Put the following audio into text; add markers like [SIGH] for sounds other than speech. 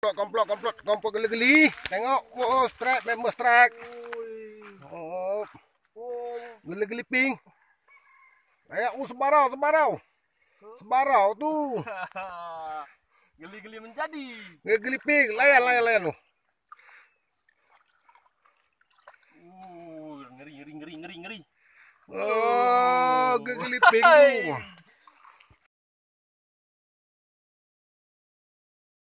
Komplot, komplot, komplot geli-geli. Tengok, oh, strike, member strike. Oh, geli-geli pink. Kayak oh, sebarau, sebarau. Sebarau tuh. [LAUGHS] Geli-geli menjadi. Geli-geli pink, layan, layan, layan tuh. Oh, uh, ngeri, ngeri, ngeri, ngeri, ngeri. Oh, geli-geli pink tuh.